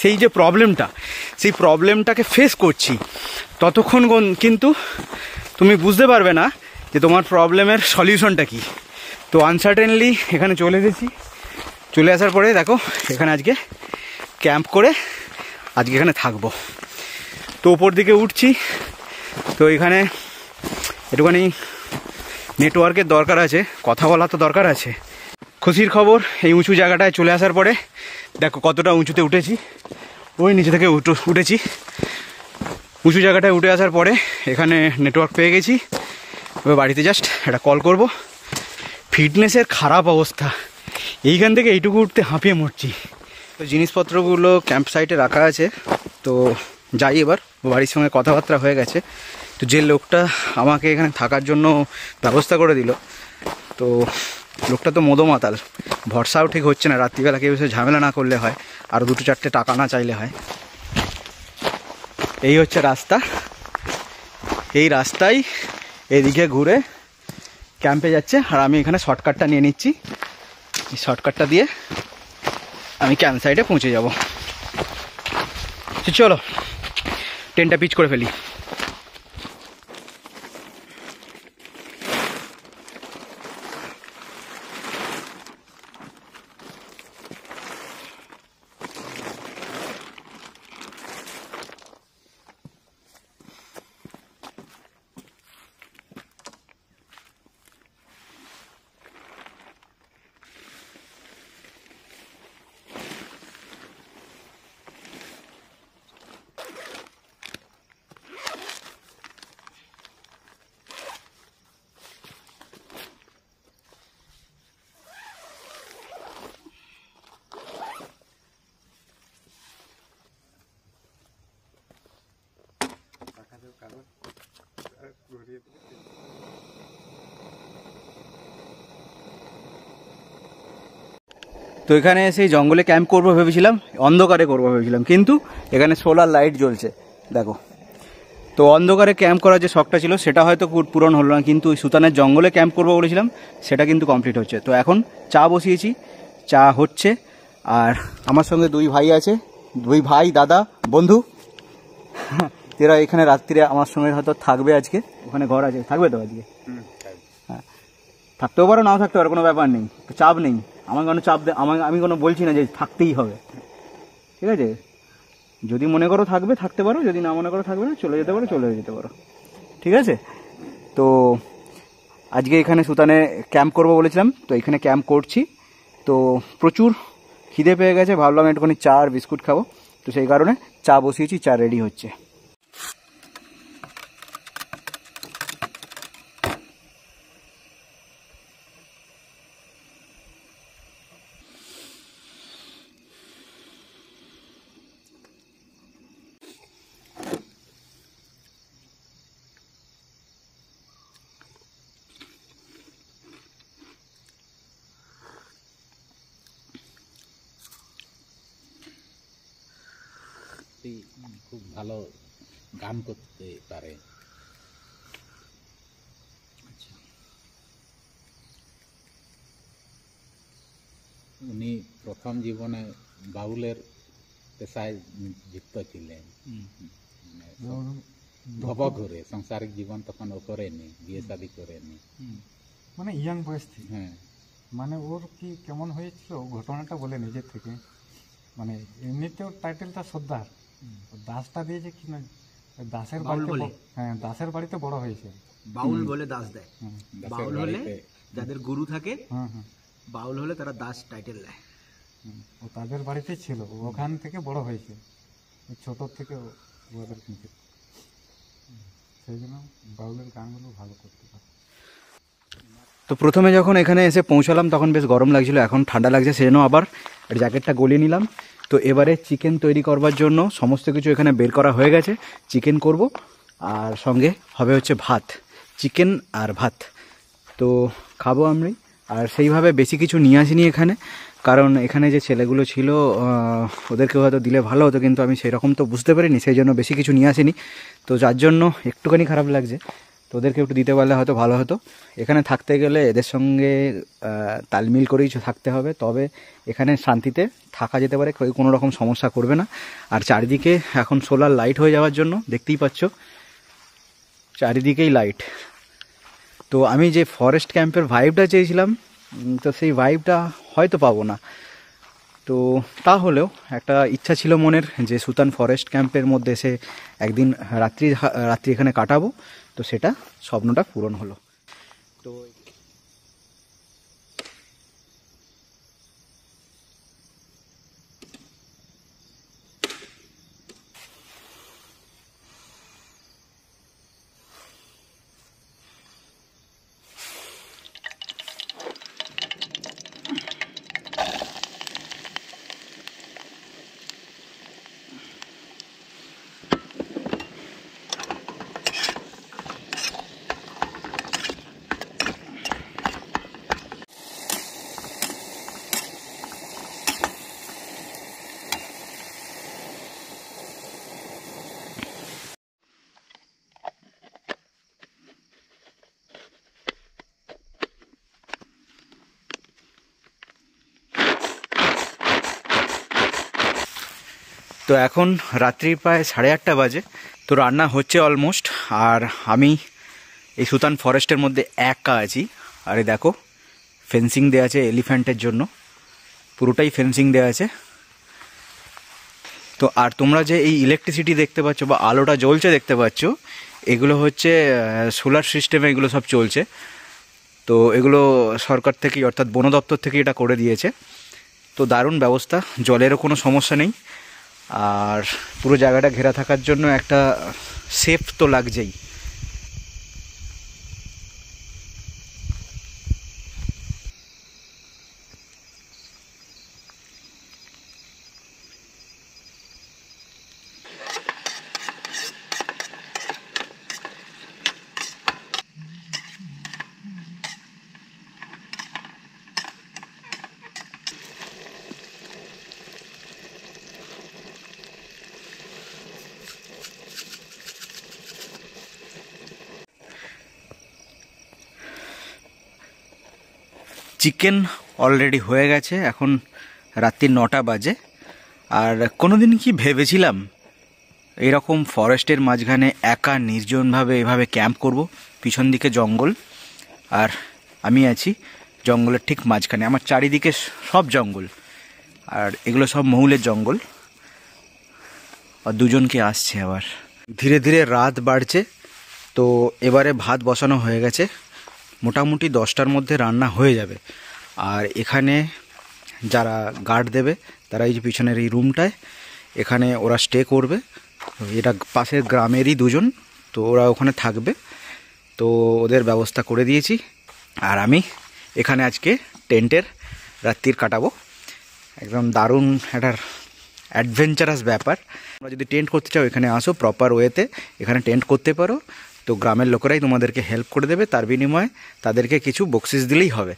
সেই যে প্রবলেমটা সেই প্রবলেমটাকে ফেস করছি ততক্ষণ কিন্তু তুমি বুঝতে পারবে না যে তোমার প্রবলেমের সলিউশনটা কি তো আনসার্টেনলি এখানে চলে এসেছি চলে আসার পরে দেখো এখানে আজকে ক্যাম্প করে আজকে এখানে থাকবো তো ওপর দিকে উঠছি তো এখানে একটুখানি নেটওয়ার্কের দরকার আছে কথা বলা তো দরকার আছে খুশির খবর এই উঁচু জায়গাটায় চলে আসার পরে দেখো কতটা উঁচুতে উঠেছি ওই নিচে থেকে উঠেছি উঁচু জায়গাটায় উঠে আসার পরে এখানে নেটওয়ার্ক পেয়ে গেছি এবার বাড়িতে জাস্ট একটা কল করব ফিটনেসের খারাপ অবস্থা এইখান থেকে এইটুকু উঠতে হাঁপিয়ে মরছি তো জিনিসপত্রগুলো ক্যাম্প সাইটে রাখা আছে তো যাই এবার বাড়ির সঙ্গে কথাবার্তা হয়ে গেছে তো যে লোকটা আমাকে এখানে থাকার জন্য ব্যবস্থা করে দিল তো লোকটা তো মদমাতাল ভরসাও ঠিক হচ্ছে না রাত্রিবেলা কেউ ঝামেলা না করলে হয় আর দুটো চারটে টাকা না চাইলে হয় এই হচ্ছে রাস্তা এই রাস্তায় এদিকে ঘুরে ক্যাম্পে যাচ্ছে আর আমি এখানে শর্টকাটটা নিয়ে নিচ্ছি এই শর্টকাটটা দিয়ে আমি ক্যাম্প সাইডে পৌঁছে যাবো চলো টেনটা পিচ করে ফেলি তো এখানে সেই জঙ্গলে ক্যাম্প করব ভেবেছিলাম অন্ধকারে করব ভেবেছিলাম কিন্তু এখানে সোলার লাইট জ্বলছে দেখো তো অন্ধকারে ক্যাম্প করার যে শখটা ছিল সেটা হয়তো পূরণ হলো না কিন্তু সুতানের জঙ্গলে ক্যাম্প করবো বলেছিলাম সেটা কিন্তু কমপ্লিট হচ্ছে তো এখন চা বসিয়েছি চা হচ্ছে আর আমার সঙ্গে দুই ভাই আছে দুই ভাই দাদা বন্ধু এরা এখানে রাত্রিরে আমার সঙ্গে হয়তো থাকবে আজকে ওখানে ঘর আছে থাকবে তো আজকে হ্যাঁ থাকতেও পারো নাও থাকতে পারো কোনো ব্যাপার নেই চাপ নেই আমাকে কোনো চাপ দে আমাকে আমি কোনো বলছি না যে থাকতেই হবে ঠিক আছে যদি মনে করো থাকবে থাকতে পারো যদি না মনে করো থাকবে না চলে যেতে পারো চলে যেতে পারো ঠিক আছে তো আজকে এখানে সুতানে ক্যাম্প করব বলেছিলাম তো এখানে ক্যাম্প করছি তো প্রচুর খিদে পেয়ে গেছে ভাবলাম একটুখানি চা আর বিস্কুট খাবো তো সেই কারণে চা বসিয়েছি চা রেডি হচ্ছে সত্যি খুব ভালো গান করতে পারে আচ্ছা। উনি প্রথম জীবনে বাউলের পেশায় যুক্ত ছিলেন ভব মানে ঘুরে সাংসারিক জীবন তখন ও করেনি বিয়ে শাদি করেনি মানে ইয়াং বয়স থেকে হ্যাঁ মানে ওর কি কেমন হয়েছিল ঘটনাটা বলে নিজের থেকে মানে এমনিতেও টাইটেলটা সর্দার দাসটা দিয়েছে কি না দাসের বাড়িতে হ্যাঁ দাসের বাড়িতে বড় হয়েছে বাউল বলে দাস দেয় বাউল হলে যাদের গুরু থাকে বাউল হলে তারা দাস টাইটেল দেয় ও তাদের বাড়িতে ছিল ওখান থেকে বড় হয়েছে ছোট থেকে ওদের কিন্তু সেই জন্য বাউলের গানগুলো ভালো করতে পারে তো প্রথমে যখন এখানে এসে পৌঁছালাম তখন বেশ গরম লাগছিল এখন ঠান্ডা লাগছে সেজন্য আবার জ্যাকেটটা গলিয়ে নিলাম তো এবারে চিকেন তৈরি করবার জন্য সমস্ত কিছু এখানে বের করা হয়ে গেছে চিকেন করব আর সঙ্গে হবে হচ্ছে ভাত চিকেন আর ভাত তো খাবো আমি আর সেইভাবে বেশি কিছু নিয়ে আসিনি এখানে কারণ এখানে যে ছেলেগুলো ছিল ওদেরকে হয়তো দিলে ভালো হতো কিন্তু আমি সেরকম তো বুঝতে পারিনি সেই জন্য বেশি কিছু নিয়ে আসিনি তো যার জন্য একটুখানি খারাপ লাগছে তো ওদেরকে একটু দিতে পারলে হয়তো ভালো হতো এখানে থাকতে গেলে এদের সঙ্গে তালমিল করেই থাকতে হবে তবে এখানে শান্তিতে থাকা যেতে পারে কোনো রকম সমস্যা করবে না আর চারিদিকে এখন সোলার লাইট হয়ে যাওয়ার জন্য দেখতেই পাচ্ছ চারিদিকেই লাইট তো আমি যে ফরেস্ট ক্যাম্পের ভাইবটা চেয়েছিলাম তো সেই ভাইবটা হয়তো পাবো না তো তাহলেও একটা ইচ্ছা ছিল মনের যে সুতান ফরেস্ট ক্যাম্পের মধ্যে এসে একদিন রাত্রি রাত্রি এখানে কাটাবো তো সেটা স্বপ্নটা পূরণ হলো তো তো এখন রাত্রি প্রায় সাড়ে আটটা বাজে তো রান্না হচ্ছে অলমোস্ট আর আমি এই সুতান ফরেস্টের মধ্যে একা আছি আরে দেখো ফেন্সিং দেওয়া আছে এলিফ্যান্টের জন্য পুরোটাই ফেন্সিং দেওয়া আছে তো আর তোমরা যে এই ইলেকট্রিসিটি দেখতে পাচ্ছ বা আলোটা জ্বলছে দেখতে পাচ্ছ এগুলো হচ্ছে সোলার সিস্টেমে এগুলো সব চলছে তো এগুলো সরকার থেকে অর্থাৎ বন দপ্তর থেকে এটা করে দিয়েছে তো দারুণ ব্যবস্থা জলেরও কোনো সমস্যা নেই আর পুরো জায়গাটা ঘেরা থাকার জন্য একটা সেফ তো লাগছেই চিকেন অলরেডি হয়ে গেছে এখন রাত্রি নটা বাজে আর কোনো দিন কি ভেবেছিলাম এরকম ফরেস্টের মাঝখানে একা নির্জনভাবে এভাবে ক্যাম্প করব পিছন দিকে জঙ্গল আর আমি আছি জঙ্গলের ঠিক মাঝখানে আমার চারিদিকে সব জঙ্গল আর এগুলো সব মহুলের জঙ্গল আর দুজনকে আসছে আবার ধীরে ধীরে রাত বাড়ছে তো এবারে ভাত বসানো হয়ে গেছে মোটামুটি দশটার মধ্যে রান্না হয়ে যাবে আর এখানে যারা গার্ড দেবে তারা এই যে পিছনের এই রুমটায় এখানে ওরা স্টে করবে এটা পাশের গ্রামেরই দুজন তো ওরা ওখানে থাকবে তো ওদের ব্যবস্থা করে দিয়েছি আর আমি এখানে আজকে টেন্টের রাত্রির কাটাবো একদম দারুণ একটা অ্যাডভেঞ্চারাস ব্যাপার তোমরা যদি টেন্ট করতে চাও এখানে আসো প্রপার ওয়েতে এখানে টেন্ট করতে পারো তো গ্রামের লোকেরাই তোমাদেরকে হেল্প করে দেবে তার বিনিময়ে তাদেরকে কিছু বকশিস দিলেই হবে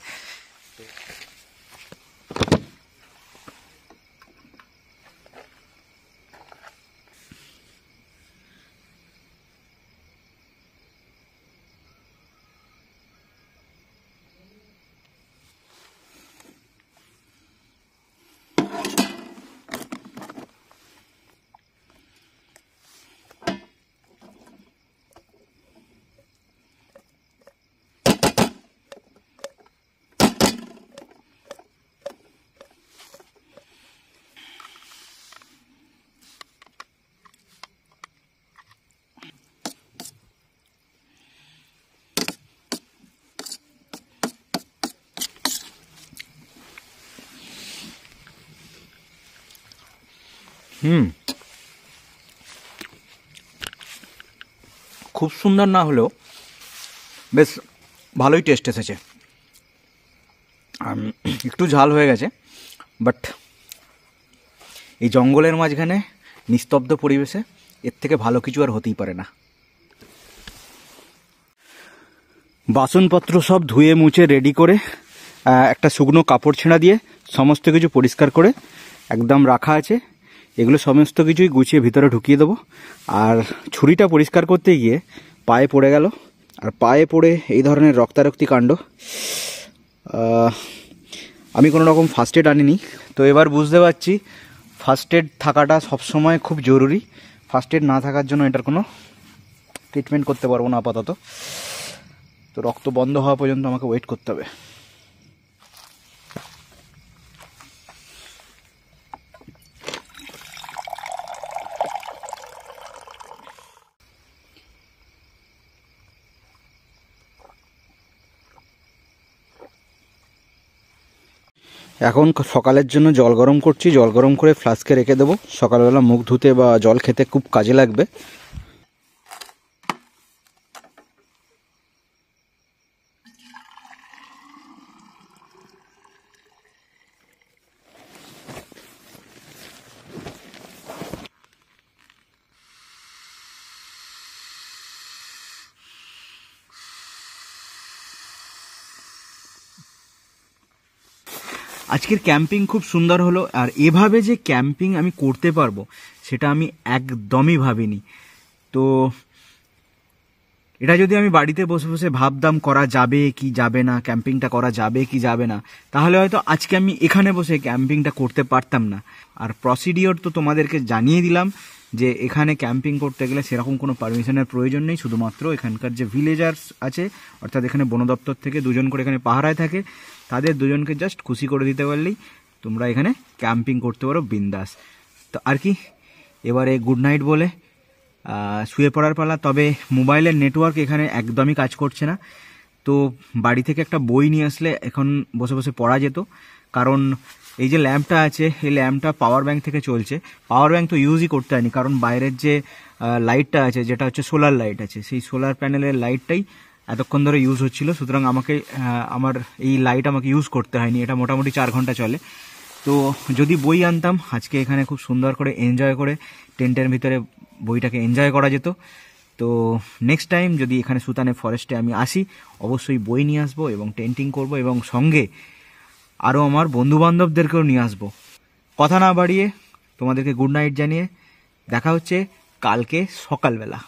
হুম খুব সুন্দর না হলেও বেশ ভালোই টেস্ট এসেছে একটু ঝাল হয়ে গেছে বাট এই জঙ্গলের মাঝখানে নিস্তব্ধ পরিবেশে এর থেকে ভালো কিছু আর হতেই পারে না বাসনপত্র সব ধুয়ে মুছে রেডি করে একটা শুকনো কাপড় ছেঁড়া দিয়ে সমস্ত কিছু পরিষ্কার করে একদম রাখা আছে এগুলো সমস্ত কিছুই গুছিয়ে ভিতরে ঢুকিয়ে দেবো আর ছুরিটা পরিষ্কার করতে গিয়ে পায়ে পড়ে গেল আর পায়ে পড়ে এই ধরনের রক্তারক্তি কাণ্ড আমি কোনো রকম ফার্স্ট এড আনিনি তো এবার বুঝতে পারছি ফার্স্ট এড থাকাটা সবসময় খুব জরুরি ফার্স্ট এড না থাকার জন্য এটার কোনো ট্রিটমেন্ট করতে পারবো না আপাতত তো রক্ত বন্ধ হওয়া পর্যন্ত আমাকে ওয়েট করতে হবে এখন সকালের জন্য জল গরম করছি জল গরম করে ফ্লাস্কে রেখে দেবো সকালবেলা মুখ ধুতে বা জল খেতে খুব কাজে লাগবে আজকের ক্যাম্পিং খুব সুন্দর হলো আর এভাবে যে ক্যাম্পিং আমি করতে পারবো সেটা আমি একদমই ভাবিনি তো এটা যদি আমি বাড়িতে বসে বসে ভাবতাম করা যাবে কি যাবে না ক্যাম্পিংটা করা যাবে কি যাবে না তাহলে হয়তো আজকে আমি এখানে বসে ক্যাম্পিংটা করতে পারতাম না আর প্রসিডিওর তো তোমাদেরকে জানিয়ে দিলাম যে এখানে ক্যাম্পিং করতে গেলে সেরকম কোনো পারমিশনের প্রয়োজন নেই শুধুমাত্র এখানকার যে ভিলেজার্স আছে অর্থাৎ এখানে বন দপ্তর থেকে দুজন করে এখানে পাহারায় থাকে তাদের দুজনকে জাস্ট খুশি করে দিতে পারলেই তোমরা এখানে ক্যাম্পিং করতে পারো বিন্দাস তো আর কি এবারে গুড নাইট বলে শুয়ে পড়ার পালা তবে মোবাইলের নেটওয়ার্ক এখানে একদমই কাজ করছে না তো বাড়ি থেকে একটা বই নিয়ে আসলে এখন বসে বসে পড়া যেত কারণ এই যে ল্যাম্পটা আছে এই ল্যাম্পটা পাওয়ার ব্যাংক থেকে চলছে পাওয়ার ব্যাংক তো ইউজই করতে হয়নি কারণ বাইরের যে লাইটটা আছে যেটা হচ্ছে সোলার লাইট আছে সেই সোলার প্যানেলের লাইটটাই এতক্ষণ ধরে ইউজ হচ্ছিল সুতরাং আমাকে আমার এই লাইট আমাকে ইউজ করতে হয়নি এটা মোটামুটি চার ঘন্টা চলে তো যদি বই আনতাম আজকে এখানে খুব সুন্দর করে এনজয় করে টেন্টের ভিতরে বইটাকে এনজয় করা যেত তো নেক্সট টাইম যদি এখানে সুতানে ফরেস্টে আমি আসি অবশ্যই বই নিয়ে আসবো এবং টেন্টিং করব এবং সঙ্গে আরও আমার বন্ধুবান্ধবদেরকেও নিয়ে আসবো কথা না বাড়িয়ে তোমাদেরকে গুড নাইট জানিয়ে দেখা হচ্ছে কালকে সকালবেলা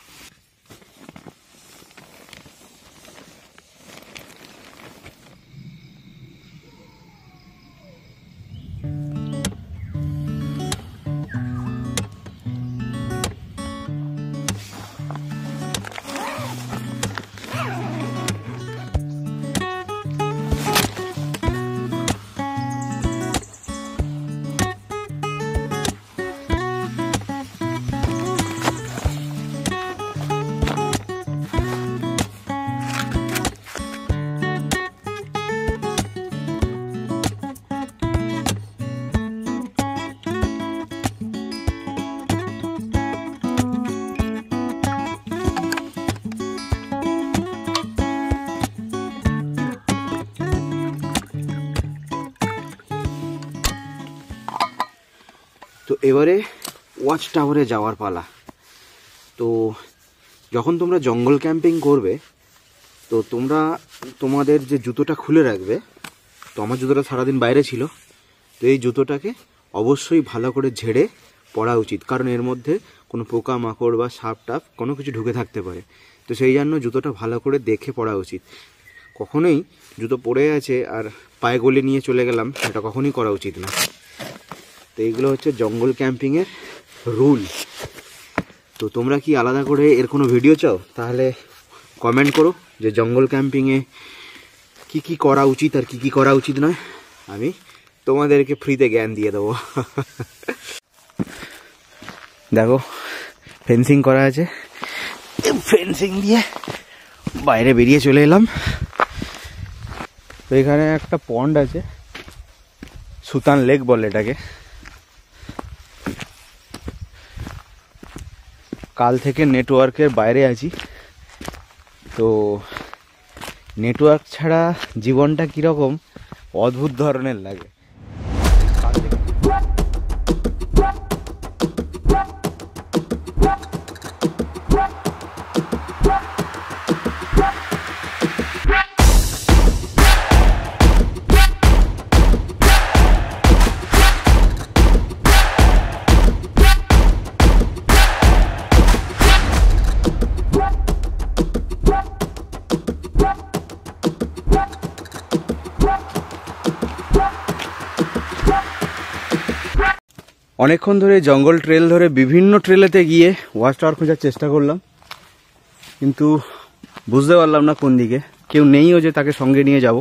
এবারে ওয়াচ টাওয়ারে যাওয়ার পালা তো যখন তোমরা জঙ্গল ক্যাম্পিং করবে তো তোমরা তোমাদের যে জুতোটা খুলে রাখবে তো আমার জুতোটা সারাদিন বাইরে ছিল তো এই জুতোটাকে অবশ্যই ভালো করে ঝেড়ে পরা উচিত কারণ এর মধ্যে কোনো পোকা মাকড় বা সাপ টাপ কোনো কিছু ঢুকে থাকতে পারে তো সেই জন্য জুতোটা ভালো করে দেখে পরা উচিত কখনোই জুতো পরে আছে আর পায়ে গলে নিয়ে চলে গেলাম সেটা কখনোই করা উচিত না তো এগুলো হচ্ছে জঙ্গল ক্যাম্পিংয়ের রুল তো তোমরা কি আলাদা করে এর কোনো ভিডিও চাও তাহলে কমেন্ট করো যে জঙ্গল ক্যাম্পিংয়ে কি কি করা উচিত আর কি কি করা উচিত নয় আমি তোমাদেরকে ফ্রিতে জ্ঞান দিয়ে দেবো দেখো ফেন্সিং করা আছে ফেন্সিং দিয়ে বাইরে বেরিয়ে চলে এলাম তো এখানে একটা পন্ড আছে সুতান লেক বলে এটাকে কাল থেকে নেটওয়ার্কের বাইরে আছি তো নেটওয়ার্ক ছাড়া জীবনটা কীরকম অদ্ভুত ধরনের লাগে অনেকক্ষণ ধরে জঙ্গল ট্রেল ধরে বিভিন্ন ট্রেলেতে গিয়ে ওয়াচ টাওয়ার খোঁজার চেষ্টা করলাম কিন্তু বুঝতে পারলাম না কোন দিকে কেউ নেইও যে তাকে সঙ্গে নিয়ে যাব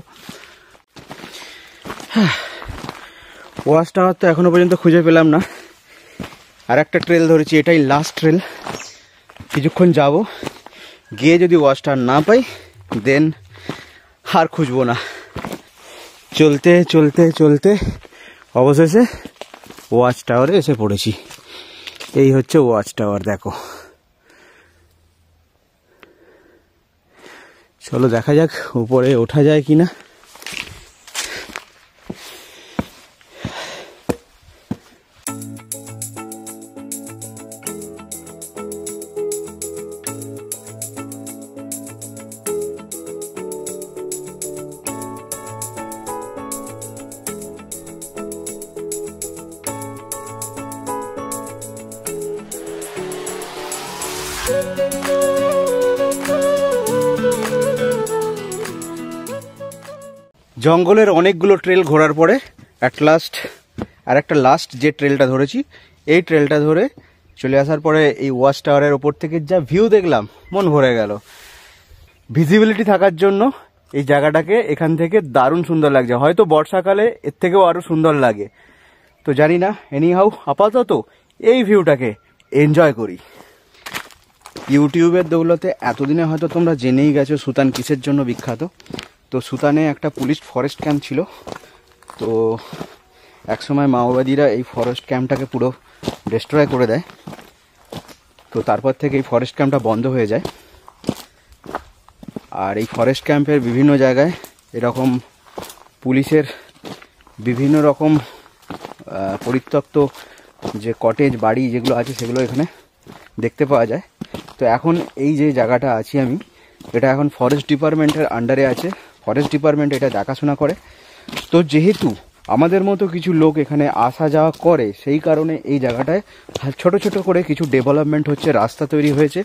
ওয়াচ টাওয়ার তো এখনও পর্যন্ত খুঁজে পেলাম না আর একটা ট্রেল ধরেছি এটাই লাস্ট ট্রেল কিছুক্ষণ যাব গিয়ে যদি ওয়াচ টাওয়ার না পাই দেন আর খুঁজবো না চলতে চলতে চলতে অবশেষে ওয়াচ টাওয়ারে এসে পড়েছি এই হচ্ছে ওয়াচ টাওয়ার দেখো চলো দেখা যাক উপরে ওঠা যায় কিনা জঙ্গলের অনেকগুলো ট্রেল ঘোরার পরে অ্যাট লাস্ট আর একটা লাস্ট যে ট্রেলটা ধরেছি এই ট্রেলটা ধরে চলে আসার পরে এই ওয়াচ টাওয়ারের ওপর থেকে যা ভিউ দেখলাম মন ভরে গেল ভিজিবিলিটি থাকার জন্য এই জায়গাটাকে এখান থেকে দারুণ সুন্দর লাগছে হয়তো বর্ষাকালে এর থেকেও আরও সুন্দর লাগে তো জানি না এনি হাউ আপাতত এই ভিউটাকে এনজয় করি ইউটিউবের দৌলতে এতদিনে হয়তো তোমরা জেনেই গেছো সুতান কিসের জন্য বিখ্যাত তো সুতানে একটা পুলিশ ফরেস্ট ক্যাম্প ছিল তো একসময় মাওবাদীরা এই ফরেস্ট ক্যাম্পটাকে পুরো ডেস্ট্রয় করে দেয় তো তারপর থেকে এই ফরেস্ট ক্যাম্পটা বন্ধ হয়ে যায় আর এই ফরেস্ট ক্যাম্পের বিভিন্ন জায়গায় এরকম পুলিশের বিভিন্ন রকম পরিত্যক্ত যে কটেজ বাড়ি যেগুলো আছে সেগুলো এখানে দেখতে পাওয়া যায় তো এখন এই যে জায়গাটা আছি আমি এটা এখন ফরেস্ট ডিপার্টমেন্টের আন্ডারে আছে ফরেস্ট ডিপার্টমেন্ট এটা দেখাশোনা করে তো যেহেতু আমাদের মতো কিছু লোক এখানে আসা যাওয়া করে সেই কারণে এই জায়গাটায় ছোট ছোট করে কিছু ডেভেলপমেন্ট হচ্ছে রাস্তা তৈরি হয়েছে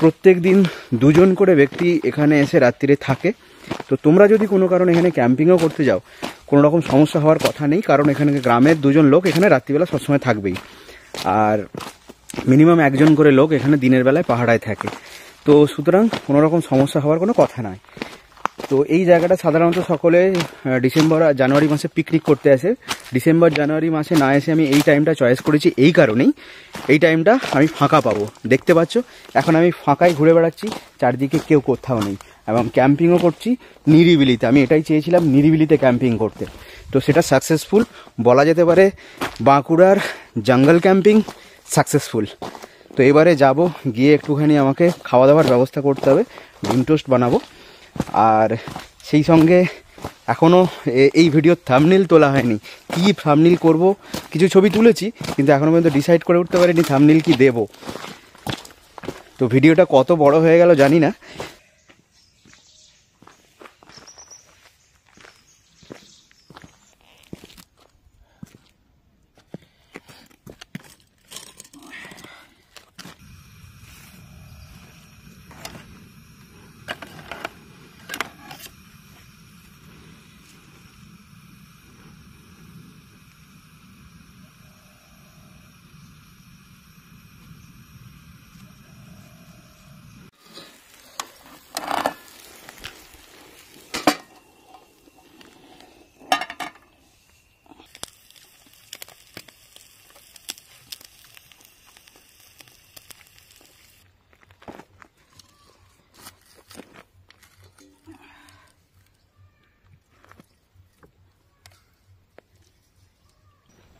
প্রত্যেক দিন দুজন করে ব্যক্তি এখানে এসে রাত্রিরে থাকে তো তোমরা যদি কোনো কারণে এখানে ক্যাম্পিংও করতে যাও কোনো রকম সমস্যা হওয়ার কথা নেই কারণ এখানে গ্রামের দুজন লোক এখানে রাত্রিবেলা সবসময় থাকবেই আর মিনিমাম একজন করে লোক এখানে দিনের বেলায় পাহাড়ায় থাকে তো সুতরাং কোনো রকম সমস্যা হওয়ার কোনো কথা নয় তো এই জায়গাটা সাধারণত সকলে ডিসেম্বর আর জানুয়ারি মাসে পিকনিক করতে আসে ডিসেম্বর জানুয়ারি মাসে না এসে আমি এই টাইমটা চয়েস করেছি এই কারণেই এই টাইমটা আমি ফাঁকা পাবো দেখতে পাচ্ছ এখন আমি ফাঁকায় ঘুরে বেড়াচ্ছি চারদিকে কেউ কোথাও নেই এবং ক্যাম্পিংও করছি নিরিবিলিতে আমি এটাই চেয়েছিলাম নিরিবিলিতে ক্যাম্পিং করতে তো সেটা সাকসেসফুল বলা যেতে পারে বাঁকুড়ার জঙ্গল ক্যাম্পিং সাকসেসফুল তো এবারে যাব গিয়ে একটুখানি আমাকে খাওয়া দাওয়ার ব্যবস্থা করতে হবে ডিম টোস্ট বানাবো আর সেই সঙ্গে এখনও এই ভিডিওর থামনিল তোলা হয়নি কী থামনিল করব কিছু ছবি তুলেছি কিন্তু এখনও পর্যন্ত ডিসাইড করে উঠতে পারিনি থামনিল কি দেব তো ভিডিওটা কত বড় হয়ে গেল জানি না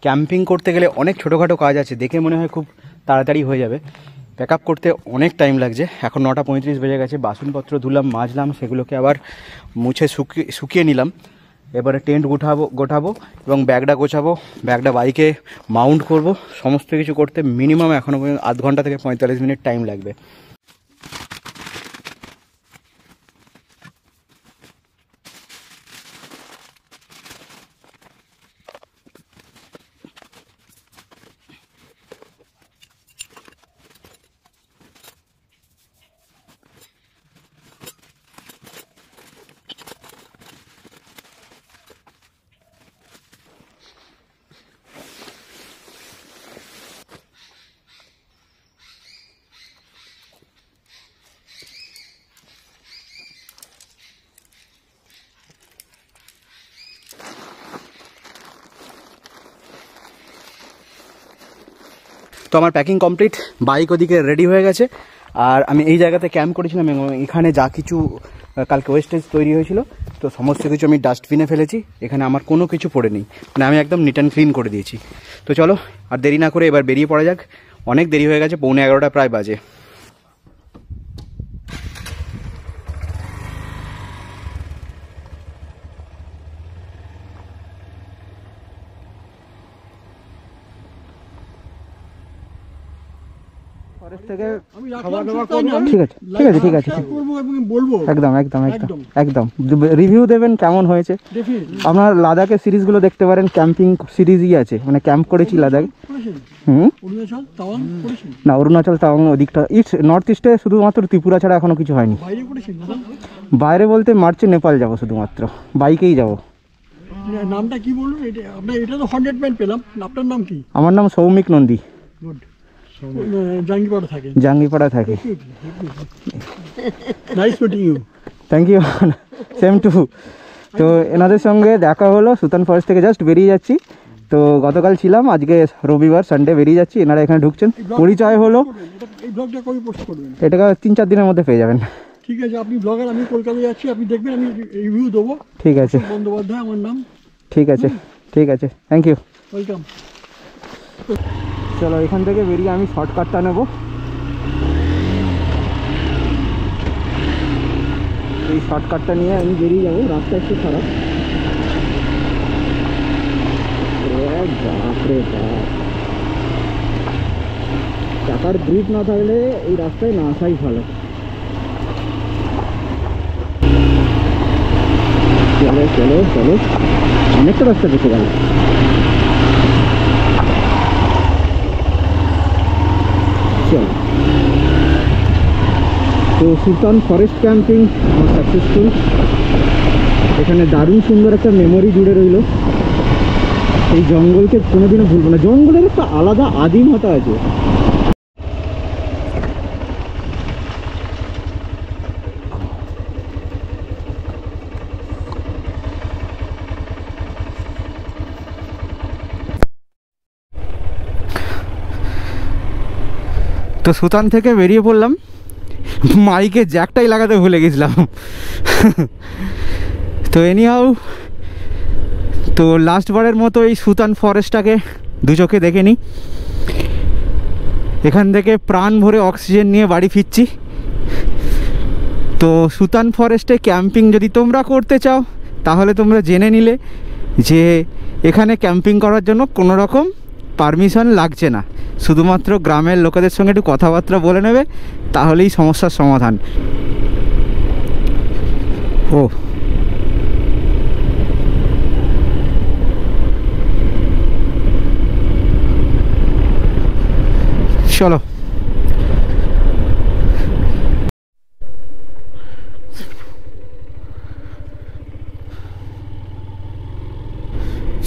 ক্যাম্পিং করতে গেলে অনেক ছোটোখাটো কাজ আছে দেখে মনে হয় খুব তাড়াতাড়ি হয়ে যাবে প্যাক আপ করতে অনেক টাইম লাগছে এখন নটা পঁয়ত্রিশ বেজে গেছে বাসনপত্র ধুলাম মাজলাম সেগুলোকে আবার মুছে শুকিয়ে শুকিয়ে নিলাম এবারে টেন্ট গোঠাবো গোঠাবো এবং ব্যাগটা গোছাবো ব্যাগটা বাইকে মাউন্ট করব সমস্ত কিছু করতে মিনিমাম এখনও পর্যন্ত আধ ঘন্টা থেকে পঁয়তাল্লিশ মিনিট টাইম লাগবে তো আমার প্যাকিং কমপ্লিট বাইক ওদিকে রেডি হয়ে গেছে আর আমি এই জায়গাতে ক্যাম্প করেছিলাম এবং এখানে যা কিছু কালকে ওয়েস্টেজ তৈরি হয়েছিল তো সমস্ত কিছু আমি ডাস্টবিনে ফেলেছি এখানে আমার কোনো কিছু পড়ে নেই মানে আমি একদম নিট অ্যান্ড ক্লিন করে দিয়েছি তো চলো আর দেরি না করে এবার বেরিয়ে পড়া যাক অনেক দেরি হয়ে গেছে পৌনে এগারোটা প্রায় বাজে থেকে খাওয়া দাওয়া করবেন ঠিক আছে ঠিক আছে ঠিক আছে বলবো একদম একদম একদম একদম রিভিউ দেবেন কেমন হয়েছে আপনার লাদাখের সিরিজগুলো দেখতে পারেন ক্যাম্পিং সিরিজই আছে মানে ক্যাম্প করেছি লাদাখ হুম না অরুণাচল তাওয়াং ওদিকটা ইস্ট নর্থ ইস্টে শুধুমাত্র ত্রিপুরা ছাড়া এখনও কিছু হয়নি বাইরে বলতে মার্চে নেপাল যাব শুধুমাত্র বাইকেই যাব নামটা কি বলুন এটা এটা তো হান্ড্রেড পেলাম আপনার নাম কি আমার নাম সৌমিক নন্দী গুড জাঙ্গিপাড়া থাকে Jangipara you thank you same too তো এনাদের সঙ্গে দেখা হলো সুতান ফরেস্ট থেকে জাস্ট বেরিয়ে যাচ্ছি তো গতকাল ছিলাম আজকে রবিবার সানডে বেরিয়ে যাচ্ছি এনারা এখানে ঢুকছেন পরিচয় হলো এটা তিন চার দিনের মধ্যে পেয়ে যাবেন ঠিক আছে আপনি ব্লগার আমি কলকাতায় যাচ্ছি আপনি দেখবেন আমি রিভিউ দেবো ঠিক আছে বন্দ্যোপাধ্যায় আমার নাম ঠিক আছে ঠিক আছে থ্যাংক ইউ ওয়েলকাম চলো এখান থেকে বেরিয়ে আমি শর্টকাটটা নেবো এই শর্টকাটটা নিয়ে আমি বেরিয়ে যাবো রাস্তা একটু খারাপ টাকার ব্রিজ না থাকলে এই রাস্তায় না আসাই ভালো চলো চলো চলো অনেকটা রাস্তা দেখে গেল তো সুলতান ফরেস্ট ক্যাম্পিং আমার সাকসেসফুল এখানে দারুণ সুন্দর একটা মেমোরি জুড়ে রইল এই জঙ্গলকে কোনোদিনও ভুলবো না জঙ্গলের একটা আলাদা আদিমতা আছে তো সুতান থেকে বেরিয়ে পড়লাম মাইকে জ্যাকটাই লাগাতে ভুলে গেছিলাম তো হাউ তো লাস্টবারের মতো এই সুতান ফরেস্টটাকে দু চোখে দেখে নিই এখান থেকে প্রাণ ভরে অক্সিজেন নিয়ে বাড়ি ফিরছি তো সুতান ফরেস্টে ক্যাম্পিং যদি তোমরা করতে চাও তাহলে তোমরা জেনে নিলে যে এখানে ক্যাম্পিং করার জন্য কোনো রকম পারমিশন লাগছে না শুধুমাত্র গ্রামের লোকেদের সঙ্গে একটু কথাবার্তা বলে নেবে তাহলেই সমস্যার সমাধান ও চলো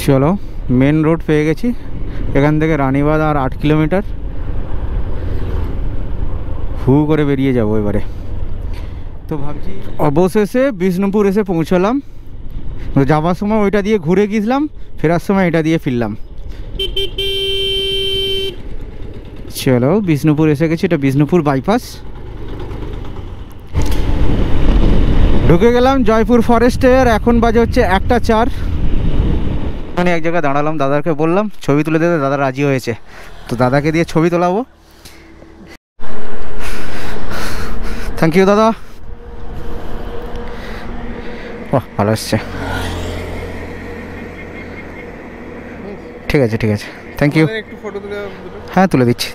চলো মেন রোড পেয়ে গেছি এখান থেকে রানীবাদ আর আট কিলোমিটার হু করে বেরিয়ে যাব এবারে তো ভাবছি অবশেষে বিষ্ণুপুর এসে পৌঁছলাম তো যাওয়ার সময় ওইটা দিয়ে ঘুরে গিয়েছিলাম ফেরার সময় এটা দিয়ে ফিরলাম চলো বিষ্ণুপুর এসে গেছি এটা বিষ্ণুপুর বাইপাস ঢুকে গেলাম জয়পুর ফরেস্টের এখন বাজে হচ্ছে একটা চার আমি এক জায়গায় দাঁড়ালাম দাদাকে বললাম ছবি তুলে দিতে দাদা রাজি হয়েছে তো দাদাকে দিয়ে ছবি তোলাবো থ্যাংক ইউ দাদা ও ভালো আসছে ঠিক আছে ঠিক আছে থ্যাংক ইউ হ্যাঁ তুলে দিচ্ছি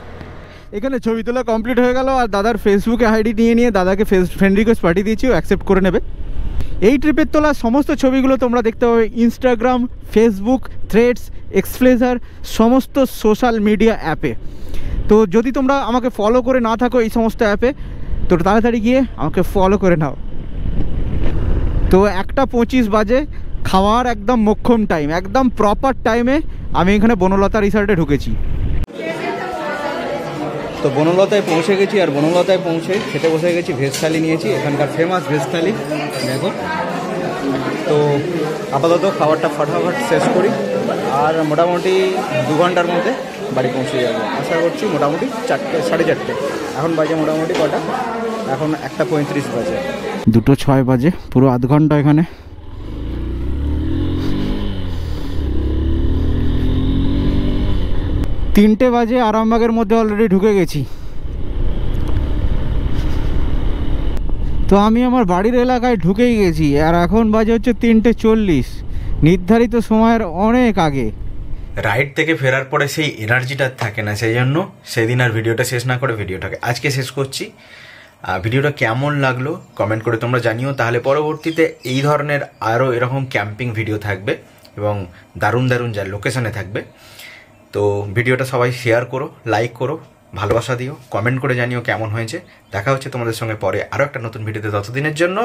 এখানে ছবি তোলা কমপ্লিট হয়ে গেল আর দাদার ফেসবুকে আইডি নিয়ে নিয়ে দাদাকে ফেস ফ্রেন্ড রিকোয়েস্ট পাঠিয়ে দিয়েছি অ্যাকসেপ্ট করে নেবে এই ট্রিপের তোলা সমস্ত ছবিগুলো তোমরা দেখতে পাবে ইনস্টাগ্রাম ফেসবুক থ্রেডস এক্সপ্লেজার সমস্ত সোশ্যাল মিডিয়া অ্যাপে তো যদি তোমরা আমাকে ফলো করে না থাকো এই সমস্ত অ্যাপে তো তাড়াতাড়ি গিয়ে আমাকে ফলো করে নাও তো একটা পঁচিশ বাজে খাওয়ার একদম মোক্ষম টাইম একদম প্রপার টাইমে আমি এখানে বনলতা রিসার্টে ঢুকেছি তো বনলতায় পৌঁছে গেছি আর বনলতায় পৌঁছে খেতে বসে গেছি ভেজ থালি নিয়েছি এখানকার ফেমাস ভেজ থালি দেখো তো আপাতত খাবারটা ফটাফট শেষ করি আর মোটামুটি দু ঘন্টার মধ্যে বাড়ি পৌঁছে যাবো আশা করছি মোটামুটি চারটে সাড়ে চারটে এখন বাজে মোটামুটি কটা এখন একটা পঁয়ত্রিশ বাজে দুটো ছয় বাজে পুরো আধ ঘন্টা এখানে তিনটে বাজে আরামবাগের মধ্যে অলরেডি ঢুকে গেছি তো আমি আমার বাড়ির এলাকায় ঢুকেই গেছি আর এখন বাজে হচ্ছে তিনটে চল্লিশ নির্ধারিত সময়ের অনেক আগে রাইড থেকে ফেরার পরে সেই এনার্জিটা থাকে না সেই জন্য সেদিন আর ভিডিওটা শেষ না করে ভিডিওটাকে আজকে শেষ করছি ভিডিওটা কেমন লাগলো কমেন্ট করে তোমরা জানিও তাহলে পরবর্তীতে এই ধরনের আরও এরকম ক্যাম্পিং ভিডিও থাকবে এবং দারুণ দারুণ যা লোকেশনে থাকবে তো ভিডিওটা সবাই শেয়ার করো লাইক করো ভালোবাসা দিও কমেন্ট করে জানিও কেমন হয়েছে দেখা হচ্ছে তোমাদের সঙ্গে পরে আরও একটা নতুন ভিডিওতে ততদিনের জন্য